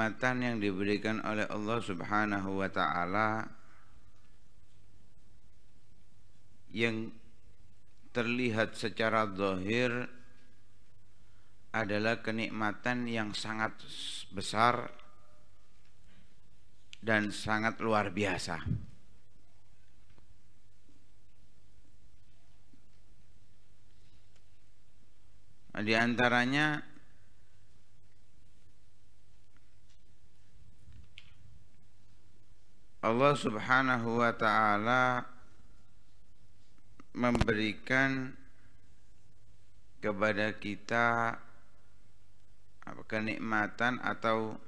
kenikmatan yang diberikan oleh Allah Subhanahu wa taala yang terlihat secara zahir adalah kenikmatan yang sangat besar dan sangat luar biasa. Di antaranya Allah Subhanahu wa taala memberikan kepada kita kenikmatan atau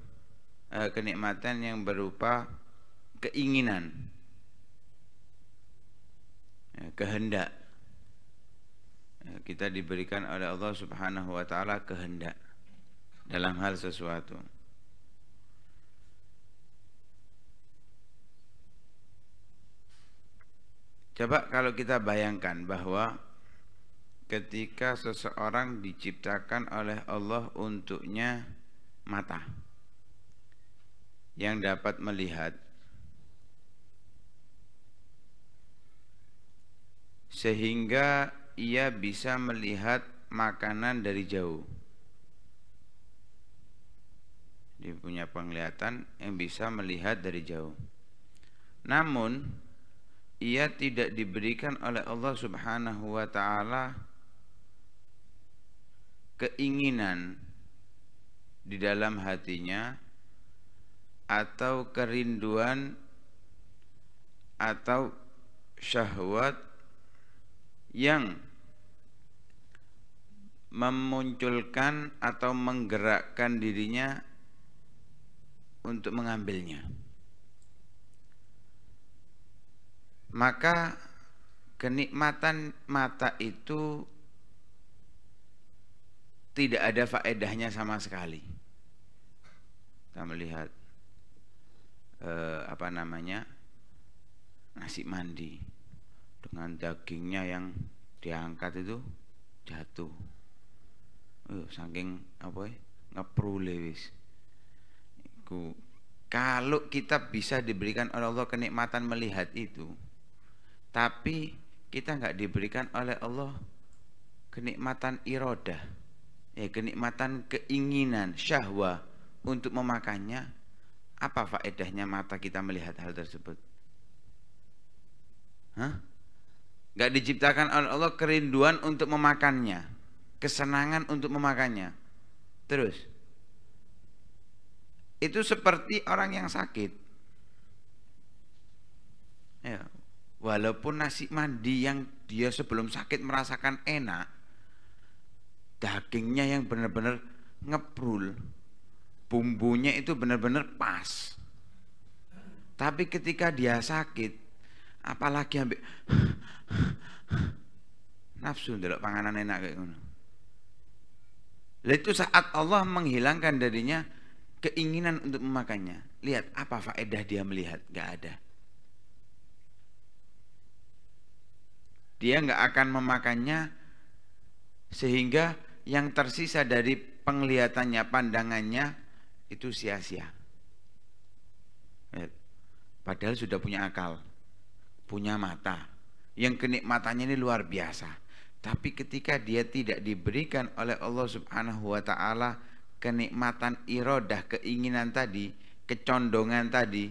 eh, kenikmatan yang berupa keinginan ya, kehendak ya, kita diberikan oleh Allah Subhanahu wa taala kehendak dalam hal sesuatu Coba kalau kita bayangkan bahwa ketika seseorang diciptakan oleh Allah untuknya mata yang dapat melihat sehingga ia bisa melihat makanan dari jauh dia punya penglihatan yang bisa melihat dari jauh namun ia tidak diberikan oleh Allah Subhanahu wa taala keinginan di dalam hatinya atau kerinduan atau syahwat yang memunculkan atau menggerakkan dirinya untuk mengambilnya. maka kenikmatan mata itu tidak ada faedahnya sama sekali. Kita melihat eh, apa namanya nasi mandi dengan dagingnya yang diangkat itu jatuh. Uh, saking apa ya ngeprule wis. kalau kita bisa diberikan oleh Allah kenikmatan melihat itu, tapi kita nggak diberikan oleh Allah kenikmatan iroda, ya kenikmatan keinginan syahwa untuk memakannya apa faedahnya mata kita melihat hal tersebut Hah? Gak diciptakan oleh Allah kerinduan untuk memakannya kesenangan untuk memakannya terus itu seperti orang yang sakit ya walaupun nasi mandi yang dia sebelum sakit merasakan enak, dagingnya yang benar-benar ngeprul, bumbunya itu benar-benar pas. Tapi ketika dia sakit, apalagi ambil nafsu ndelok panganan enak kayak gitu. itu saat Allah menghilangkan darinya keinginan untuk memakannya. Lihat apa faedah dia melihat? Gak ada. dia nggak akan memakannya sehingga yang tersisa dari penglihatannya pandangannya itu sia-sia padahal sudah punya akal punya mata yang kenikmatannya ini luar biasa tapi ketika dia tidak diberikan oleh Allah subhanahu wa ta'ala kenikmatan irodah keinginan tadi kecondongan tadi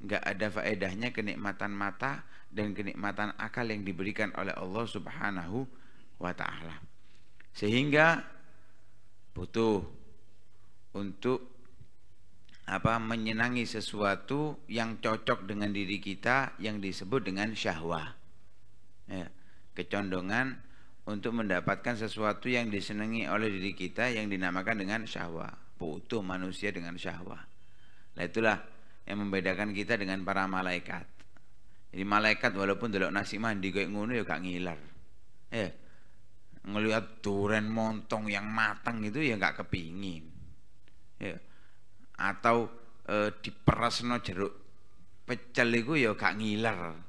nggak ada faedahnya kenikmatan mata dan kenikmatan akal yang diberikan oleh Allah Subhanahu wa taala. Sehingga butuh untuk apa menyenangi sesuatu yang cocok dengan diri kita yang disebut dengan syahwah. Ya, kecondongan untuk mendapatkan sesuatu yang disenangi oleh diri kita yang dinamakan dengan syahwah. Butuh manusia dengan syahwah. Nah itulah yang membedakan kita dengan para malaikat. Jadi malaikat walaupun delok nasi mandi kayak ngono ya gak ngiler. Eh, Ngelihat duren montong yang matang itu ya gak kepingin. Ya. Atau e, eh, no jeruk pecel itu ya gak ngiler.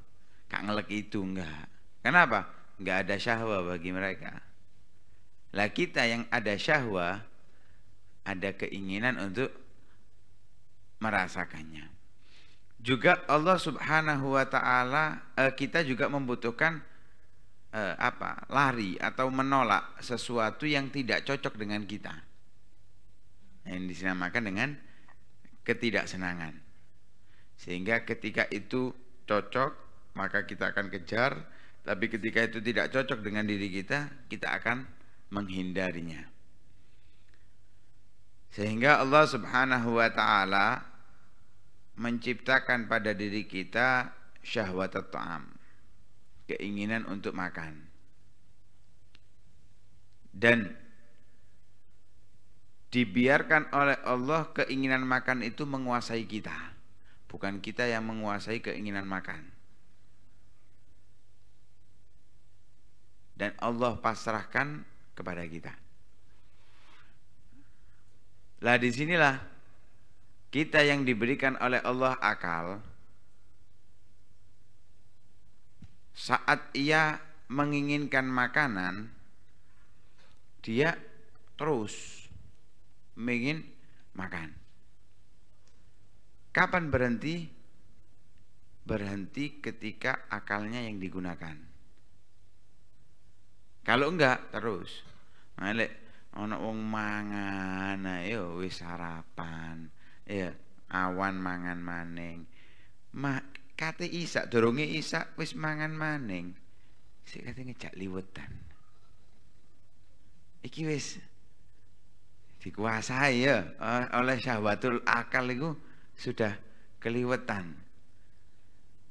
Gak ngelek itu enggak. Kenapa? Enggak ada syahwa bagi mereka. Lah kita yang ada syahwa ada keinginan untuk merasakannya juga Allah Subhanahu wa taala e, kita juga membutuhkan e, apa? lari atau menolak sesuatu yang tidak cocok dengan kita. Yang disamakan dengan ketidaksenangan. Sehingga ketika itu cocok, maka kita akan kejar, tapi ketika itu tidak cocok dengan diri kita, kita akan menghindarinya. Sehingga Allah Subhanahu wa taala menciptakan pada diri kita syahwat ta'am, keinginan untuk makan. Dan dibiarkan oleh Allah keinginan makan itu menguasai kita. Bukan kita yang menguasai keinginan makan. Dan Allah pasrahkan kepada kita. Lah disinilah kita yang diberikan oleh Allah akal saat ia menginginkan makanan dia terus ingin makan. Kapan berhenti? Berhenti ketika akalnya yang digunakan. Kalau enggak terus. Nah, ono wong mangan, ayo wis sarapan ya awan mangan maning mak kate isak dorongi isak wis mangan maning si kata ngejak liwetan iki wis dikuasai ya oleh syahwatul akal itu sudah keliwetan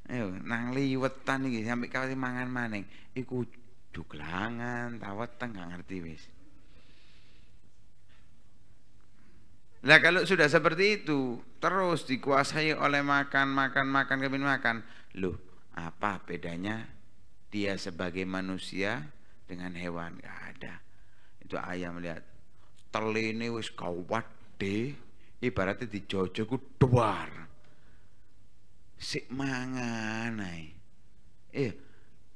Ayo, nang liwetan iki sampai kawati mangan maning iku duklangan taweteng gak ngerti wis Nah kalau sudah seperti itu, terus dikuasai oleh makan, makan, makan, kemin makan. Loh, apa bedanya dia sebagai manusia dengan hewan? Gak ada. Itu ayam lihat. Teli wis kawat deh. Ibaratnya dijojo ku duar. Sik manganai Eh,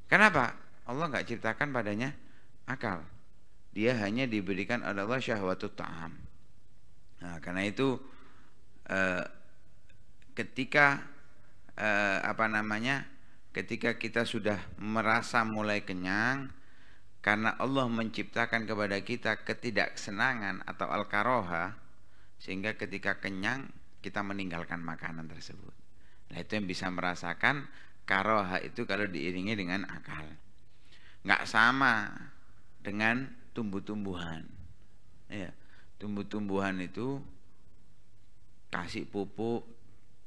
kenapa? Allah nggak ceritakan padanya akal. Dia hanya diberikan oleh Allah syahwatut ta'am Nah, karena itu eh, ketika eh, apa namanya? Ketika kita sudah merasa mulai kenyang karena Allah menciptakan kepada kita ketidaksenangan atau al-karoha sehingga ketika kenyang kita meninggalkan makanan tersebut. Nah, itu yang bisa merasakan karoha itu kalau diiringi dengan akal. Nggak sama dengan tumbuh-tumbuhan. Ya tumbuh-tumbuhan itu kasih pupuk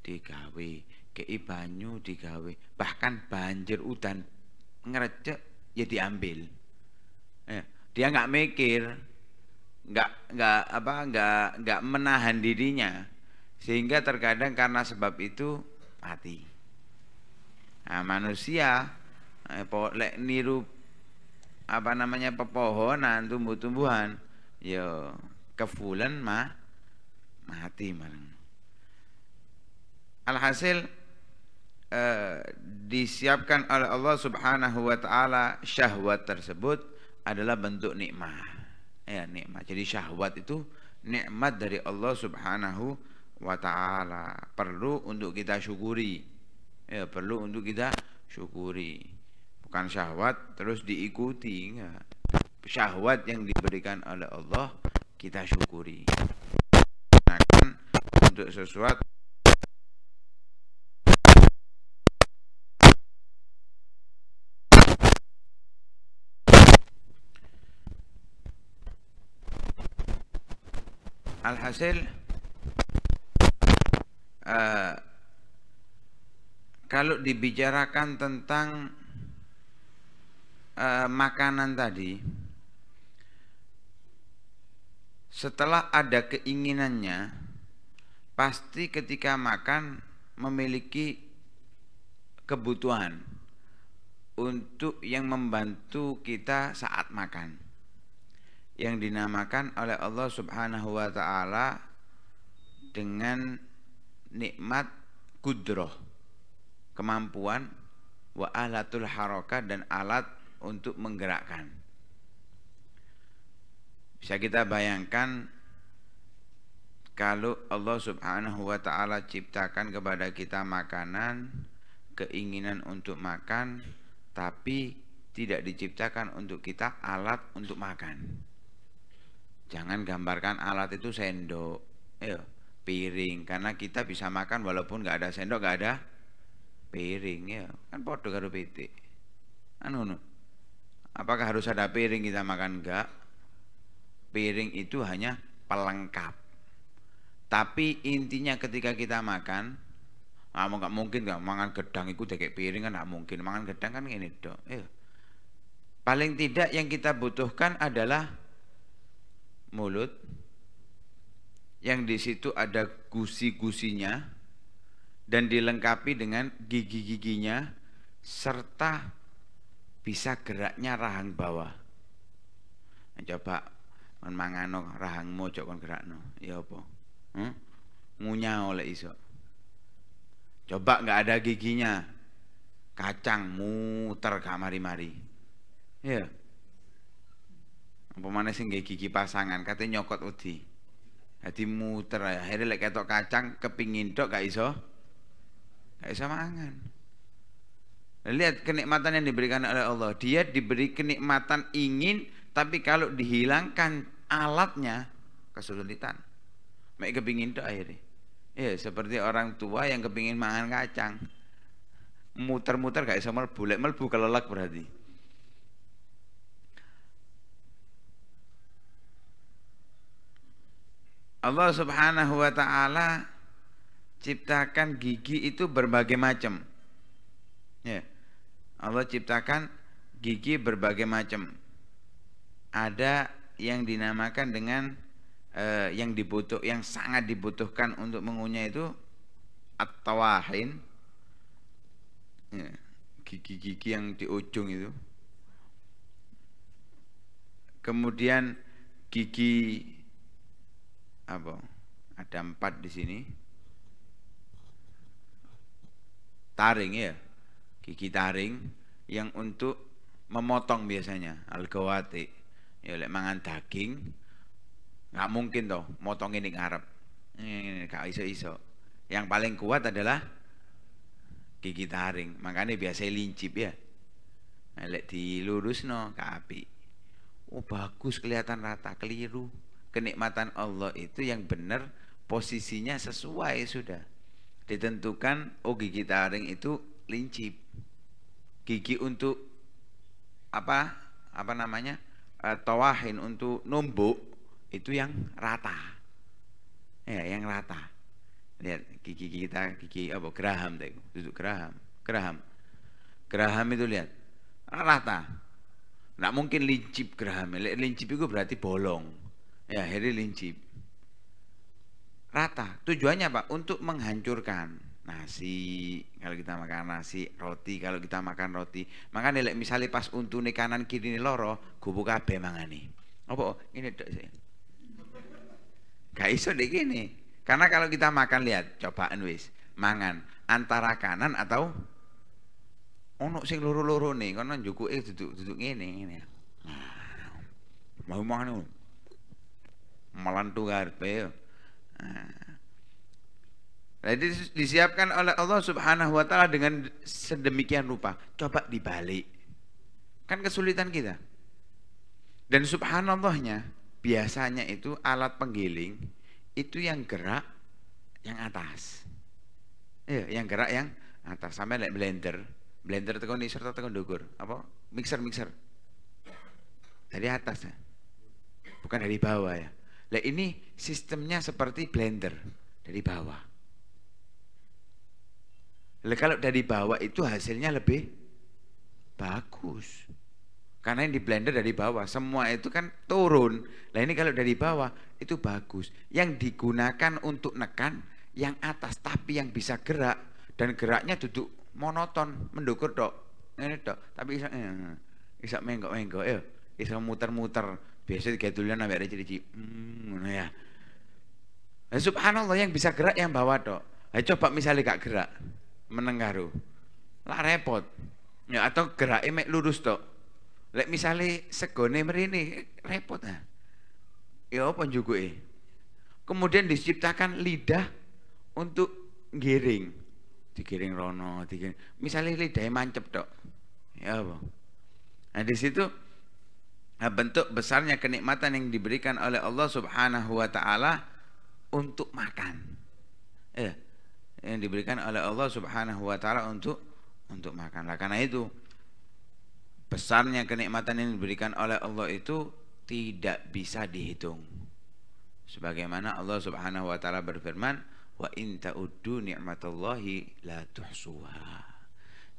digawe kei banyu digawe bahkan banjir udan ngerecek ya diambil eh, dia nggak mikir nggak nggak apa nggak nggak menahan dirinya sehingga terkadang karena sebab itu mati nah, manusia eh, lek niru apa namanya pepohonan tumbuh-tumbuhan yo ya kefulan ma mati marang alhasil eh, disiapkan oleh Allah Subhanahu wa taala syahwat tersebut adalah bentuk nikmat ya nikmat jadi syahwat itu nikmat dari Allah Subhanahu wa taala perlu untuk kita syukuri ya perlu untuk kita syukuri bukan syahwat terus diikuti enggak syahwat yang diberikan oleh Allah kita syukuri gunakan untuk sesuatu Alhasil uh, kalau dibicarakan tentang uh, makanan tadi setelah ada keinginannya pasti ketika makan memiliki kebutuhan untuk yang membantu kita saat makan yang dinamakan oleh Allah Subhanahu wa taala dengan nikmat kudroh kemampuan wa alatul haraka dan alat untuk menggerakkan bisa kita bayangkan kalau Allah Subhanahu wa taala ciptakan kepada kita makanan, keinginan untuk makan, tapi tidak diciptakan untuk kita alat untuk makan. Jangan gambarkan alat itu sendok, ayo, ya, piring, karena kita bisa makan walaupun nggak ada sendok, nggak ada piring ya kan podo karo pitik anu apakah harus ada piring kita makan enggak piring itu hanya pelengkap. Tapi intinya ketika kita makan, ah nggak mungkin nggak mangan gedang itu kayak piring kan nggak mungkin. mangan gedang kan ini dok. Eh. Paling tidak yang kita butuhkan adalah mulut yang di situ ada gusi-gusinya dan dilengkapi dengan gigi-giginya serta bisa geraknya rahang bawah. Nah, coba kon mangano rahangmu aja kon gerakno ya apa hmm? ngunyah oleh iso coba nggak ada giginya kacang muter kamari-mari ya apa mana sih gigi pasangan katanya nyokot uti hati muter akhirnya lek ketok kacang kepingin dok gak iso gak iso mangan Lihat kenikmatan yang diberikan oleh Allah. Dia diberi kenikmatan ingin, tapi kalau dihilangkan alatnya kesulitan. Mak kepingin tok akhirnya. Ya seperti orang tua yang kepingin makan kacang. Muter-muter gak sama melbu, melbu kelelak berarti. Allah Subhanahu wa taala ciptakan gigi itu berbagai macam. Ya. Allah ciptakan gigi berbagai macam. Ada yang dinamakan dengan eh, yang dibutuh yang sangat dibutuhkan untuk mengunyah itu at-tawahin ya, gigi-gigi yang di ujung itu kemudian gigi apa ada empat di sini taring ya gigi taring yang untuk memotong biasanya al ya lek mangan daging nggak mungkin toh motong ini ngarep ini gak iso iso yang paling kuat adalah gigi taring makanya biasa lincip ya nah, lek dilurus no kapi oh bagus kelihatan rata keliru kenikmatan Allah itu yang benar posisinya sesuai sudah ditentukan oh gigi taring itu lincip gigi untuk apa apa namanya tawahin untuk numbuk itu yang rata ya yang rata lihat gigi kita gigi apa geraham tadi duduk geraham geraham geraham itu lihat rata nggak mungkin lincip geraham lincip itu berarti bolong ya jadi lincip rata tujuannya apa untuk menghancurkan nasi kalau kita makan nasi roti kalau kita makan roti makan lek misalnya pas untune kanan kiri ini loro gubuk kabeh mangani apa ini tuh sih gak iso deh gini karena kalau kita makan lihat coba wis mangan antara kanan atau ono sing loro-loro nih juku eh duduk duduk gini ini nah, mau mangan nih karepe nah. Nah, itu disiapkan oleh Allah Subhanahu wa taala dengan sedemikian rupa. Coba dibalik. Kan kesulitan kita. Dan subhanallahnya, biasanya itu alat penggiling itu yang gerak yang atas. Eh, yang gerak yang atas sampai like blender. Blender tekan ini serta tekan dukur. Apa? Mixer-mixer. Dari atas ya. Bukan dari bawah ya. Lah ini sistemnya seperti blender dari bawah kalau dari bawah itu hasilnya lebih bagus. Karena yang di blender dari bawah, semua itu kan turun. Nah ini kalau dari bawah itu bagus. Yang digunakan untuk nekan yang atas, tapi yang bisa gerak dan geraknya duduk monoton, mendukur dok, ini dok. Tapi bisa, eh, bisa menggok menggok, ya, bisa muter-muter. Biasa kayak tulisan nabi ada ciri hmm, ya. Nah, subhanallah yang bisa gerak yang bawah dok. Nah, coba misalnya gak gerak, menenggaru. Lah repot. Ya atau gerak mek lurus tok. Lek misale segone merini repot ah. Ya apa njukuke? Kemudian diciptakan lidah untuk giring. Digiring rono, digiring. Misalnya lidahnya mancep tok. Ya apa? Nah di situ nah, bentuk besarnya kenikmatan yang diberikan oleh Allah Subhanahu wa taala untuk makan. Eh, yang diberikan oleh Allah Subhanahu wa taala untuk untuk makan. Lah karena itu besarnya kenikmatan yang diberikan oleh Allah itu tidak bisa dihitung. Sebagaimana Allah Subhanahu wa taala berfirman, "Wa in ta'uddu ni'matallahi la tuhsuha."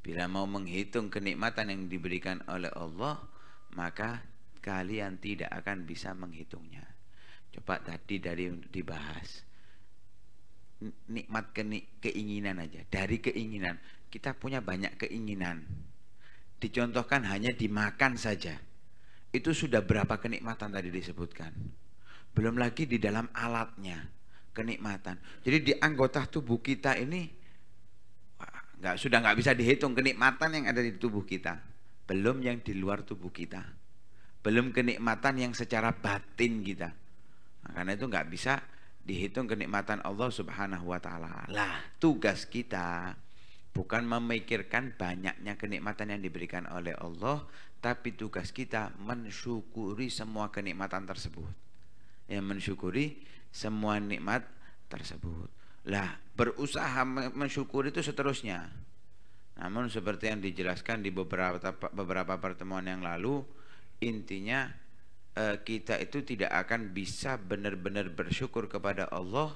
Bila mau menghitung kenikmatan yang diberikan oleh Allah, maka kalian tidak akan bisa menghitungnya. Coba tadi dari dibahas nikmat ke keinginan aja dari keinginan kita punya banyak keinginan dicontohkan hanya dimakan saja itu sudah berapa kenikmatan tadi disebutkan belum lagi di dalam alatnya kenikmatan jadi di anggota tubuh kita ini nggak sudah nggak bisa dihitung kenikmatan yang ada di tubuh kita belum yang di luar tubuh kita belum kenikmatan yang secara batin kita nah, karena itu nggak bisa dihitung kenikmatan Allah Subhanahu wa taala. Lah, tugas kita bukan memikirkan banyaknya kenikmatan yang diberikan oleh Allah, tapi tugas kita mensyukuri semua kenikmatan tersebut. Ya, mensyukuri semua nikmat tersebut. Lah, berusaha mensyukuri itu seterusnya. Namun seperti yang dijelaskan di beberapa beberapa pertemuan yang lalu, intinya kita itu tidak akan bisa benar-benar bersyukur kepada Allah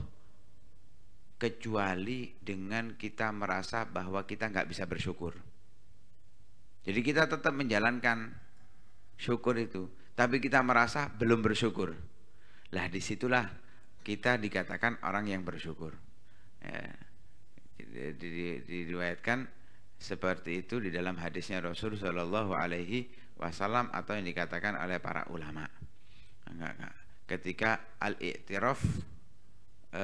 kecuali dengan kita merasa bahwa kita nggak bisa bersyukur. Jadi kita tetap menjalankan syukur itu, tapi kita merasa belum bersyukur. Lah disitulah kita dikatakan orang yang bersyukur. Ya, diriwayatkan seperti itu di dalam hadisnya Rasul Shallallahu Alaihi Wasallam atau yang dikatakan oleh para ulama. Enggak, enggak. Ketika al-i'tiraf e,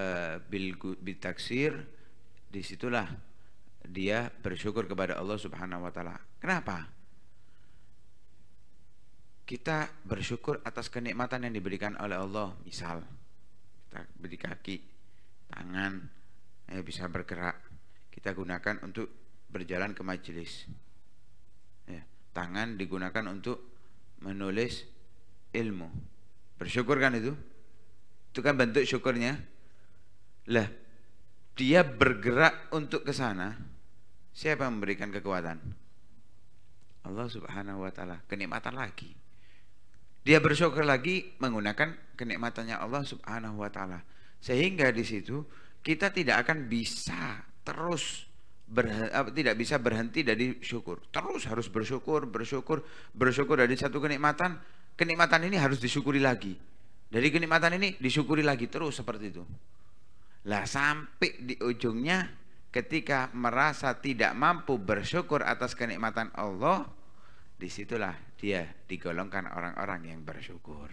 bil bitaksir disitulah dia bersyukur kepada Allah Subhanahu wa taala. Kenapa? Kita bersyukur atas kenikmatan yang diberikan oleh Allah, misal kita beri kaki, tangan, ya bisa bergerak. Kita gunakan untuk berjalan ke majelis. Ya, tangan digunakan untuk menulis ilmu. Bersyukur kan itu? Itu kan bentuk syukurnya. Lah, dia bergerak untuk ke sana. Siapa memberikan kekuatan? Allah Subhanahu wa taala. Kenikmatan lagi. Dia bersyukur lagi menggunakan kenikmatannya Allah Subhanahu wa taala. Sehingga di situ kita tidak akan bisa terus tidak bisa berhenti dari syukur. Terus harus bersyukur, bersyukur, bersyukur dari satu kenikmatan, kenikmatan ini harus disyukuri lagi. Dari kenikmatan ini disyukuri lagi terus seperti itu. Lah sampai di ujungnya ketika merasa tidak mampu bersyukur atas kenikmatan Allah, disitulah dia digolongkan orang-orang yang bersyukur.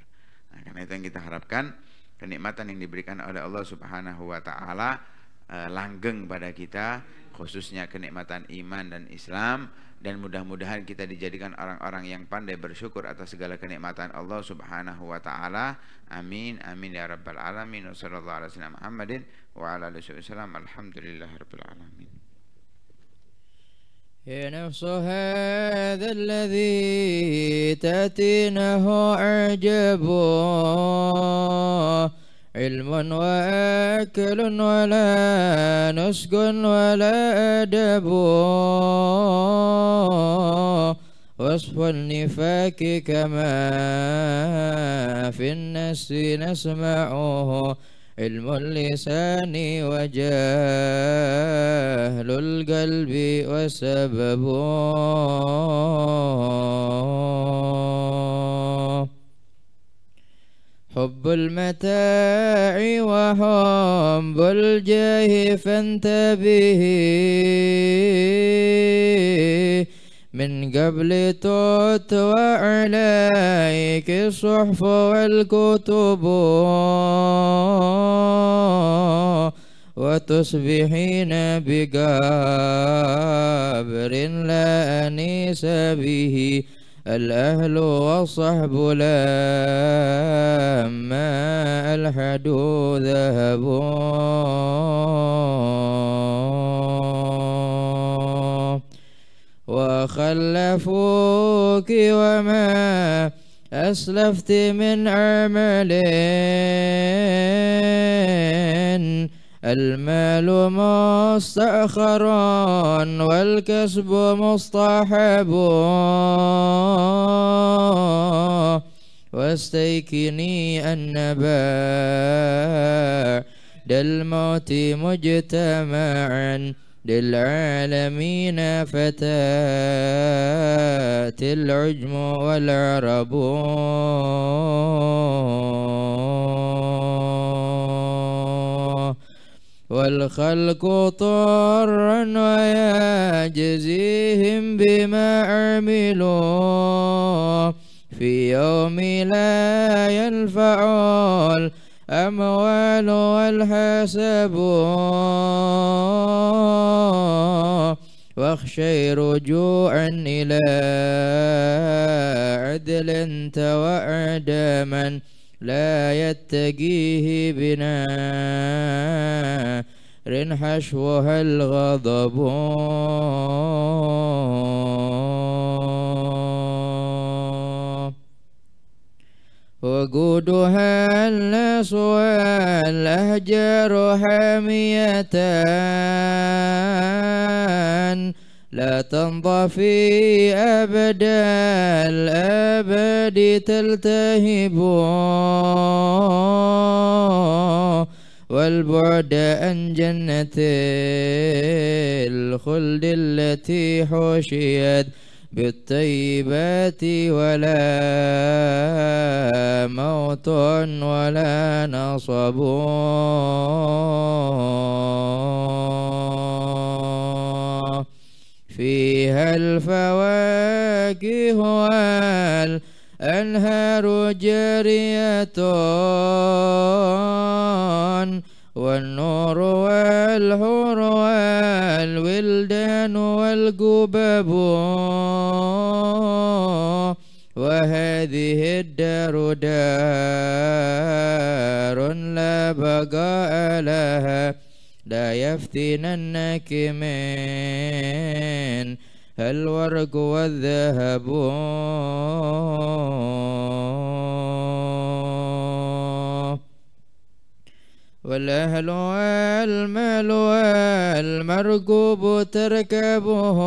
Nah, karena itu yang kita harapkan kenikmatan yang diberikan oleh Allah Subhanahu wa taala eh, langgeng pada kita khususnya kenikmatan iman dan Islam dan mudah-mudahan kita dijadikan orang-orang yang pandai bersyukur atas segala kenikmatan Allah Subhanahu wa taala. Amin amin ya rabbal alamin. Wassallallahu ala sayyidina Muhammadin wa ala alihi wasallam. Alhamdulillahirabbil alamin. يا نفس هذا الذي تأتينه عجبه علم وأكل ولا نسج ولا أدب وصف النفاك كما في الناس نسمعه علم اللسان وجهل القلب وسببه حب المتاع وحب الجاه فانتبه من قبل تتوى عليك الصحف والكتب وتصبحين بقبر لا أنيس به الأهل والصحب لما الحد ذهبوا وخلفوك وما أسلفت من عملين المال مستأخر والكسب مصطحب واستيقني أن بعد الموت مجتمعا للعالمين فتاة العجم والعربون والخلق طارا ويجزيهم بما عملوا في يوم لا ينفع الأموال والحسب واخشي رجوعا إلى عدل توعد من لا يتقيه بنا حشوها الغضب وقودها الناس والأهجار حاميتان لا تنضفي أبدا الأبد تلتهب والبعد عن جنة الخلد التي حشيت بالطيبات ولا موت ولا نصب فيها الفواكه والفواكه أنهار جارية والنور والحور والولدان والقباب وهذه الدار دار لا بقاء لها لا يفتننك من الورق والذهب والأهل والمال والمرقوب تركبه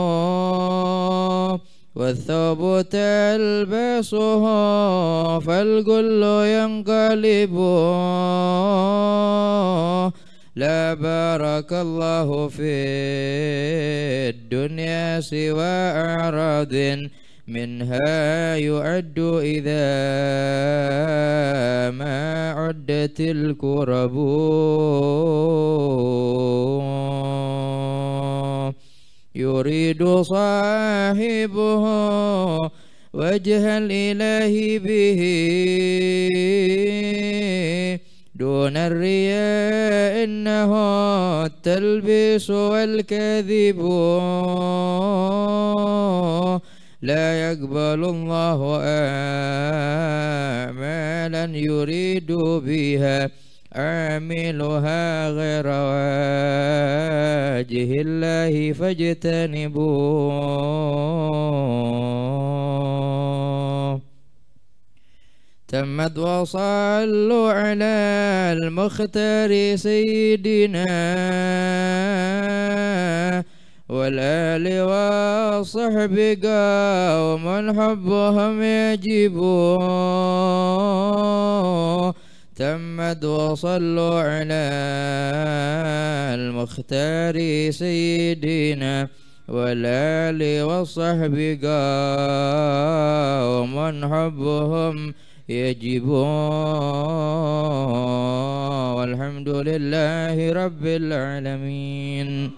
والثوب تلبسه فالكل ينقلبه لا بارك الله في الدنيا سوى أعراض منها يعد إذا ما عدت الكرب يريد صاحبه وجه الإله به دون الرياء إنه التلبيس والكذب لا يقبل الله آمالا يريد بها أعملها غير وجه الله فاجتنبوه تمت وصلوا على المختار سيدنا والآل والصحب قوم حبهم يجب تمت وصلوا على المختار سيدنا والآل والصحب قوم حبهم يجب والحمد لله رب العالمين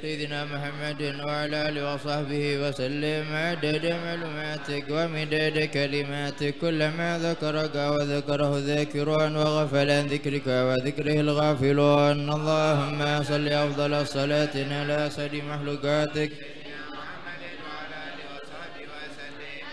سيدنا محمد وعلى آله وصحبه وسلم عدد معلوماتك ومداد كلماتك كلما ذكرك وذكره ذاكرون وغفل عن ذكرك وذكره الغافلون اللهم صل أفضل الصلاة على سيد مخلوقاتك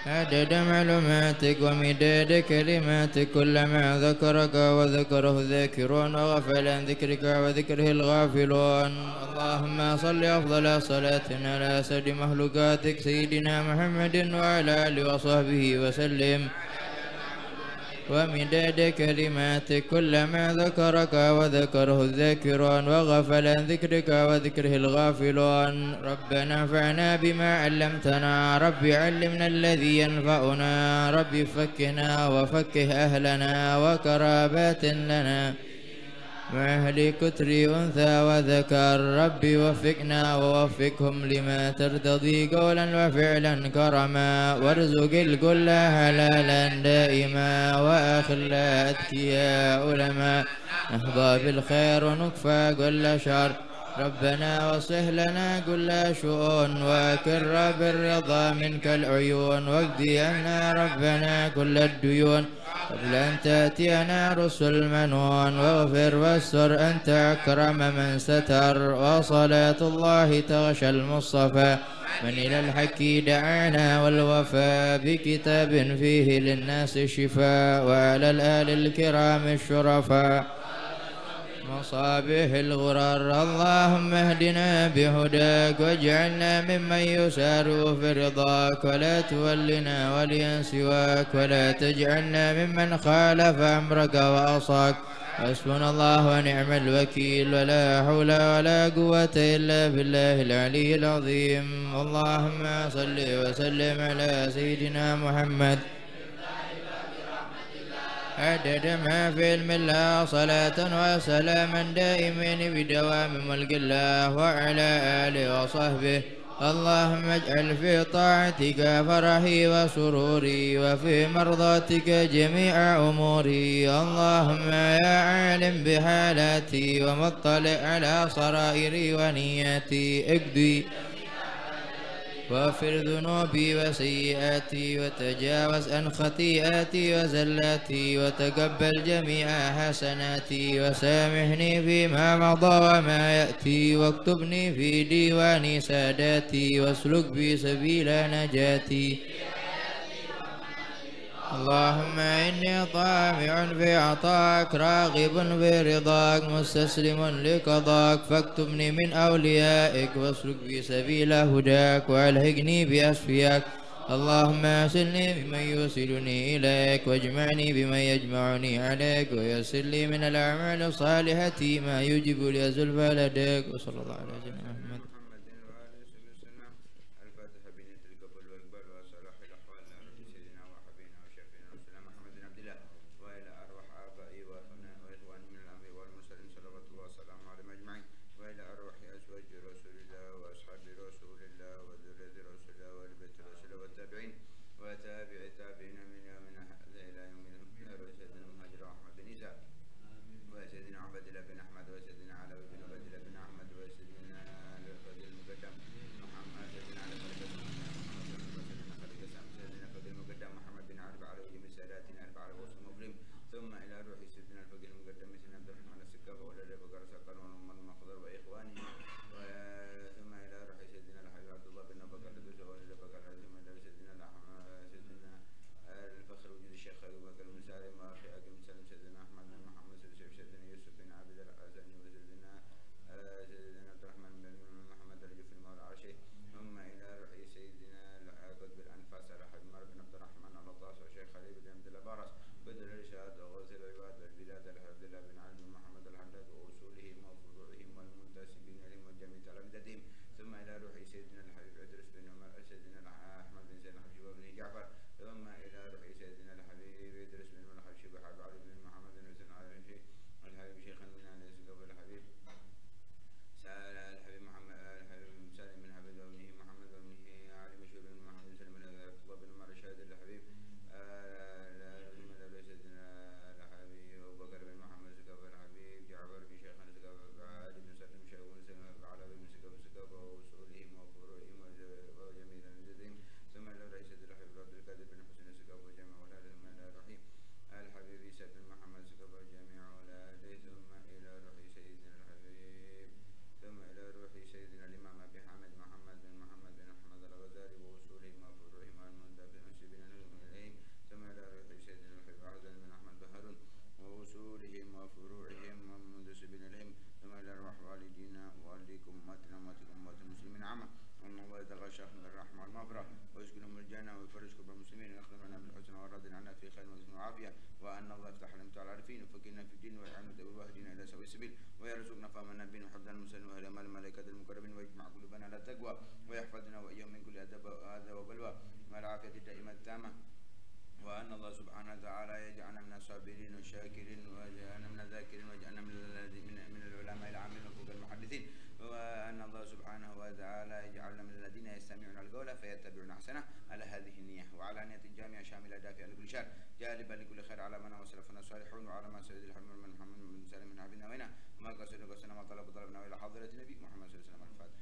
عدد معلوماتك ومداد كلماتك كلما ذكرك وذكره الذاكرون وغفل عن ذكرك وذكره الغافلون اللهم صل أفضل صلاتنا على أسد مخلوقاتك سيدنا محمد وعلى آله وصحبه وسلم ومداد كلماتك كلما ذكرك وذكره الذاكرون وغفل عن ذكرك وذكره الغافلون ربنا فعنا بما علمتنا رب علمنا الذي ينفعنا رب فكنا وفكه أهلنا وكرابات لنا وأهل كتري أنثى وذكر ربي وفقنا ووفقهم لما ترتضي قولا وفعلا كرما وارزق الكل حلالا دائما وأخلا أذكياء علما نهضى بالخير ونكفى كل شر ربنا وصح لنا كل شؤون وأكر بالرضا منك العيون واقضي ربنا كل الديون قبل أن تأتينا رسل منون واغفر واستر أنت أكرم من ستر وصلاة الله تغشى المصطفى من إلى الحق دعانا والوفاء بكتاب فيه للناس الشفاء وعلى الآل الكرام الشرفاء مصابه الغرر اللهم اهدنا بهداك واجعلنا ممن يسار في رضاك ولا تولنا وليا سواك ولا تجعلنا ممن خالف امرك وعصاك حسبنا الله ونعم الوكيل ولا حول ولا قوة إلا بالله العلي العظيم اللهم صل وسلم على سيدنا محمد عدد ما في الملا صلاة وسلاما دائمين بدوام ملك الله وعلى آله وصحبه اللهم اجعل في طاعتك فرحي وسروري وفي مرضاتك جميع أموري اللهم يا عالم بحالاتي ومطلع على صرائري ونياتي اقضي واغفر ذنوبي وسيئاتي وتجاوز عن خطيئاتي وزلاتي وتقبل جميع حسناتي وسامحني فيما مضى وما يأتي واكتبني في ديوان ساداتي واسلك بي سبيل نجاتي اللهم إني طامع في عطاك راغب في رضاك مستسلم لقضاك فاكتبني من أوليائك واسلك في سبيل هداك وألهجني بأسفياك اللهم أسلني بمن يوصلني إليك واجمعني بمن يجمعني عليك ويسر لي من الأعمال الصالحة ما يجب لي زلفى لديك وصلى الله على سيدنا محمد فيتبعون احسنه على هذه النيه وعلى نيه جامعه شامله دافعه لكل شر جالبه لكل خير على من وسلفنا الصالحون وعلى من سيد الحرم من محمد من سلم من عبدنا وينا ما قصدنا قصدنا ما طلب طلبنا الى حضره النبي محمد صلى الله عليه وسلم الفاتحه